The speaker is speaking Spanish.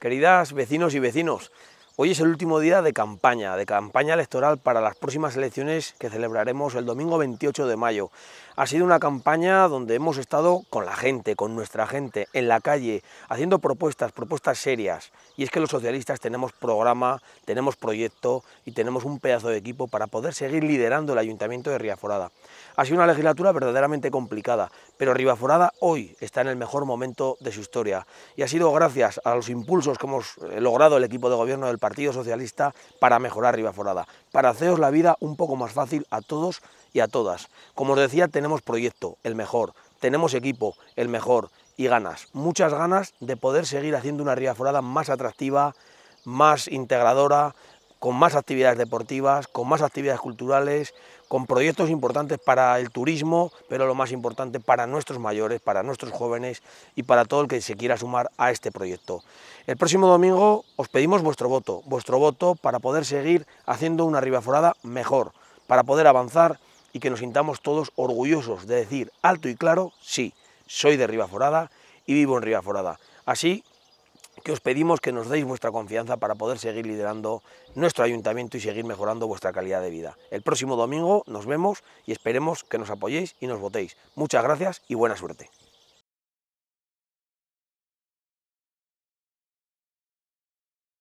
Queridas vecinos y vecinos, Hoy es el último día de campaña, de campaña electoral para las próximas elecciones que celebraremos el domingo 28 de mayo. Ha sido una campaña donde hemos estado con la gente, con nuestra gente, en la calle, haciendo propuestas, propuestas serias. Y es que los socialistas tenemos programa, tenemos proyecto y tenemos un pedazo de equipo para poder seguir liderando el Ayuntamiento de Riaforada. Ha sido una legislatura verdaderamente complicada, pero Riaforada hoy está en el mejor momento de su historia. Y ha sido gracias a los impulsos que hemos eh, logrado el equipo de gobierno del partido Partido Socialista para mejorar Ribaforada, para haceros la vida un poco más fácil a todos y a todas. Como os decía, tenemos proyecto, el mejor, tenemos equipo, el mejor, y ganas, muchas ganas de poder seguir haciendo una Ribaforada más atractiva, más integradora, con más actividades deportivas, con más actividades culturales, con proyectos importantes para el turismo, pero lo más importante para nuestros mayores, para nuestros jóvenes y para todo el que se quiera sumar a este proyecto. El próximo domingo os pedimos vuestro voto, vuestro voto para poder seguir haciendo una Rivaforada mejor, para poder avanzar y que nos sintamos todos orgullosos de decir alto y claro, sí, soy de Rivaforada y vivo en Rivaforada. Así que os pedimos que nos deis vuestra confianza para poder seguir liderando nuestro ayuntamiento y seguir mejorando vuestra calidad de vida. El próximo domingo nos vemos y esperemos que nos apoyéis y nos votéis. Muchas gracias y buena suerte.